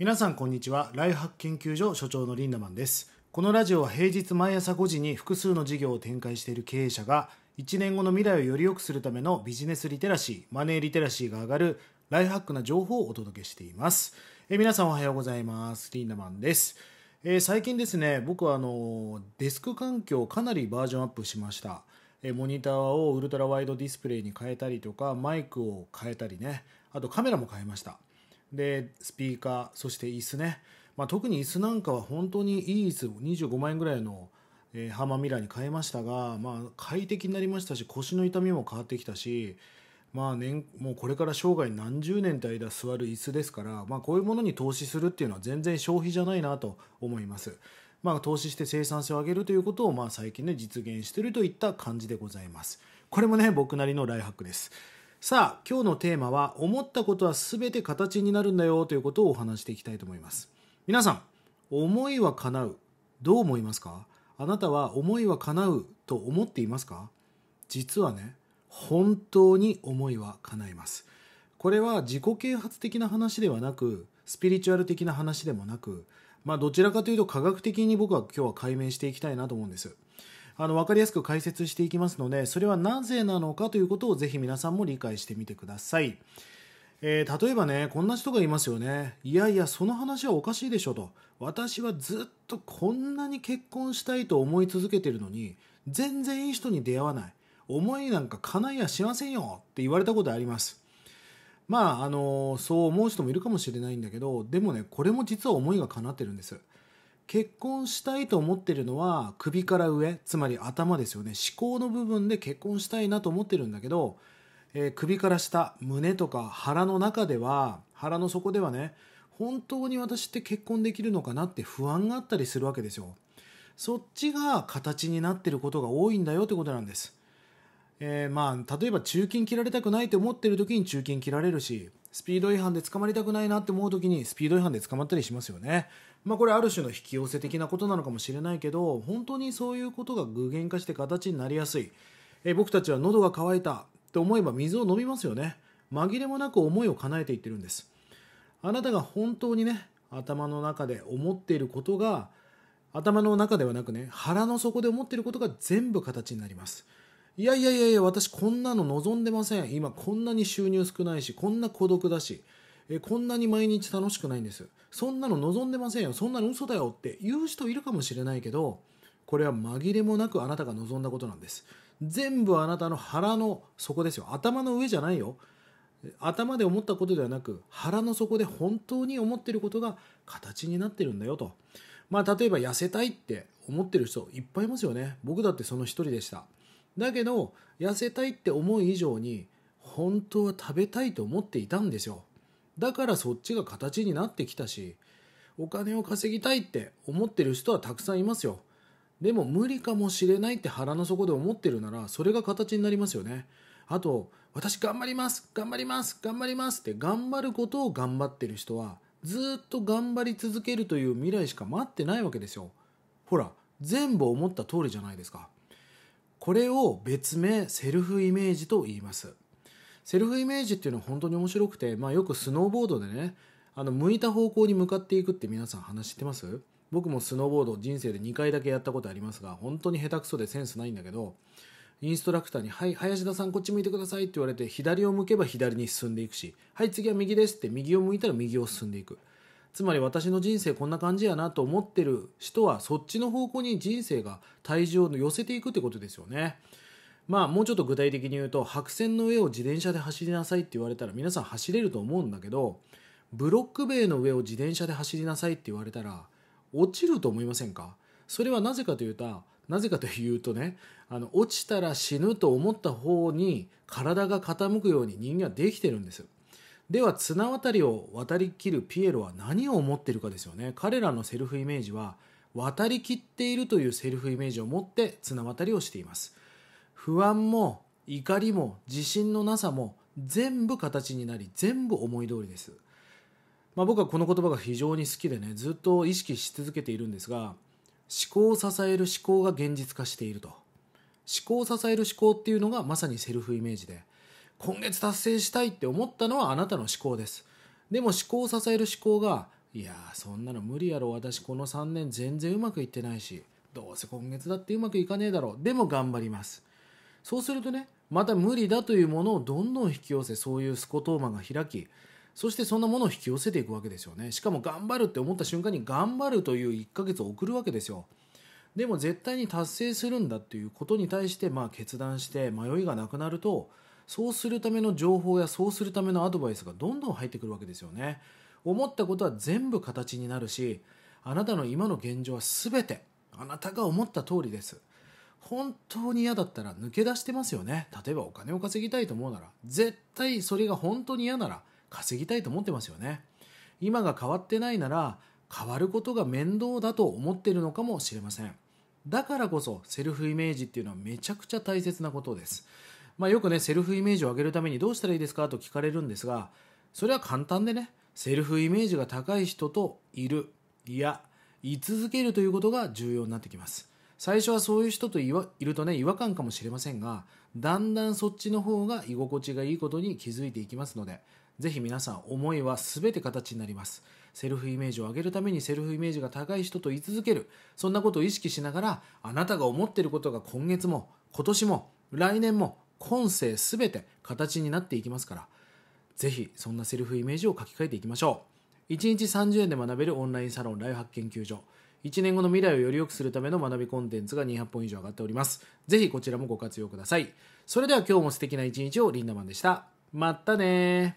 皆さんこんにちはライフハック研究所所長のリンダマンですこのラジオは平日毎朝5時に複数の事業を展開している経営者が1年後の未来をより良くするためのビジネスリテラシーマネーリテラシーが上がるライフハックな情報をお届けしていますえ皆さんおはようございますリンダマンですえー、最近ですね僕はあのデスク環境をかなりバージョンアップしましたモニターをウルトラワイドディスプレイに変えたりとかマイクを変えたりねあとカメラも変えましたで、スピーカー、そして椅子ね。まあ、特に椅子なんかは本当にいい椅子、25万円ぐらいの、えー、ハーマミラーに変えましたが、まあ、快適になりましたし、腰の痛みも変わってきたし、まあ年、もうこれから生涯何十年と間座る椅子ですから、まあ、こういうものに投資するっていうのは全然消費じゃないなと思います。まあ、投資して生産性を上げるということを、まあ、最近ね、実現してるといった感じでございます。これもね、僕なりのライハックです。さあ今日のテーマは思ったことは全て形になるんだよということをお話していきたいと思います皆さん思いは叶うどう思いますかあなたは思いは叶うと思っていますか実はね本当に思いは叶いますこれは自己啓発的な話ではなくスピリチュアル的な話でもなくまあどちらかというと科学的に僕は今日は解明していきたいなと思うんですあの分かりやすく解説していきますのでそれはなぜなのかということをぜひ皆さんも理解してみてください、えー、例えばねこんな人がいますよねいやいやその話はおかしいでしょと私はずっとこんなに結婚したいと思い続けてるのに全然いい人に出会わない思いなんか叶いやしませんよって言われたことありますまああのそう思う人もいるかもしれないんだけどでもねこれも実は思いが叶ってるんです結婚したいと思ってるのは首から上つまり頭ですよね思考の部分で結婚したいなと思ってるんだけど、えー、首から下胸とか腹の中では腹の底ではね本当に私って結婚できるのかなって不安があったりするわけですよそっちが形になってることが多いんだよってことなんですえー、まあ、例えば中金切られたくないって思ってる時に中金切られるし、スピード違反で捕まりたくないなって思う時にスピード違反で捕まったりしますよね。まあこれある種の引き寄せ的なことなのかもしれないけど、本当にそういうことが具現化して形になりやすい。えー、僕たちは喉が渇いたと思えば水を飲みますよね。紛れもなく思いを叶えていってるんです。あなたが本当にね、頭の中で思っていることが、頭の中ではなくね、腹の底で思っていることが全部形になります。いやいやいやいや、私こんなの望んでません。今こんなに収入少ないし、こんな孤独だし、えこんなに毎日楽しくないんです。そんなの望んでませんよ。そんなの嘘だよって言う人いるかもしれないけど、これは紛れもなくあなたが望んだことなんです。全部あなたの腹の底ですよ。頭の上じゃないよ。頭で思ったことではなく、腹の底で本当に思ってることが形になってるんだよと。まあ、例えば痩せたいって思ってる人いっぱいいますよね。僕だってその一人でした。だけど痩せたいって思う以上に本当は食べたいと思っていたんですよだからそっちが形になってきたしお金を稼ぎたいって思ってる人はたくさんいますよでも無理かもしれないって腹の底で思ってるならそれが形になりますよねあと私頑張ります頑張ります頑張りますって頑張ることを頑張ってる人はずっと頑張り続けるという未来しか待ってないわけですよほら全部思った通りじゃないですかこれを別名セルフイメージと言いますセルフイメージっていうのは本当に面白くて、まあ、よくスノーボードでねあの向いた方向に向かっていくって皆さん話してます僕もスノーボード人生で2回だけやったことありますが本当に下手くそでセンスないんだけどインストラクターに「はい林田さんこっち向いてください」って言われて左を向けば左に進んでいくし「はい次は右です」って右を向いたら右を進んでいくつまり私の人生こんな感じやなと思ってる人はそっちの方向に人生が体重を寄せていくってことですよね。まあもうちょっと具体的に言うと白線の上を自転車で走りなさいって言われたら皆さん走れると思うんだけどブロック塀の上を自転車で走りなさいって言われたら落ちると思いませんかそれはなぜかというとなぜかというとねあの落ちたら死ぬと思った方に体が傾くように人間はできてるんです。では綱渡りを渡りきるピエロは何を思っているかですよね彼らのセルフイメージは渡りきっているというセルフイメージを持って綱渡りをしています不安も怒りも自信のなさも全部形になり全部思い通りです、まあ、僕はこの言葉が非常に好きでねずっと意識し続けているんですが思考を支える思考が現実化していると思考を支える思考っていうのがまさにセルフイメージで今月達成したいって思ったのはあなたの思考です。でも思考を支える思考が、いやそんなの無理やろ、私この3年全然うまくいってないし、どうせ今月だってうまくいかねえだろう、でも頑張ります。そうするとね、また無理だというものをどんどん引き寄せ、そういうスコトーマが開き、そしてそんなものを引き寄せていくわけですよね。しかも頑張るって思った瞬間に頑張るという1ヶ月を送るわけですよ。でも絶対に達成するんだっていうことに対して、まあ決断して迷いがなくなると、そうするための情報やそうするためのアドバイスがどんどん入ってくるわけですよね思ったことは全部形になるしあなたの今の現状は全てあなたが思った通りです本当に嫌だったら抜け出してますよね例えばお金を稼ぎたいと思うなら絶対それが本当に嫌なら稼ぎたいと思ってますよね今が変わってないなら変わることが面倒だと思ってるのかもしれませんだからこそセルフイメージっていうのはめちゃくちゃ大切なことですまあ、よくねセルフイメージを上げるためにどうしたらいいですかと聞かれるんですがそれは簡単でねセルフイメージが高い人といるいや居続けるということが重要になってきます最初はそういう人といるとね違和感かもしれませんがだんだんそっちの方が居心地がいいことに気づいていきますのでぜひ皆さん思いは全て形になりますセルフイメージを上げるためにセルフイメージが高い人と居続けるそんなことを意識しながらあなたが思っていることが今月も今年も来年も今世全て形になっていきますから、ぜひそんなセルフイメージを書き換えていきましょう。1日30円で学べるオンラインサロンライフ発研究所。1年後の未来をより良くするための学びコンテンツが200本以上上がっております。ぜひこちらもご活用ください。それでは今日も素敵な一日をリンダマンでした。またね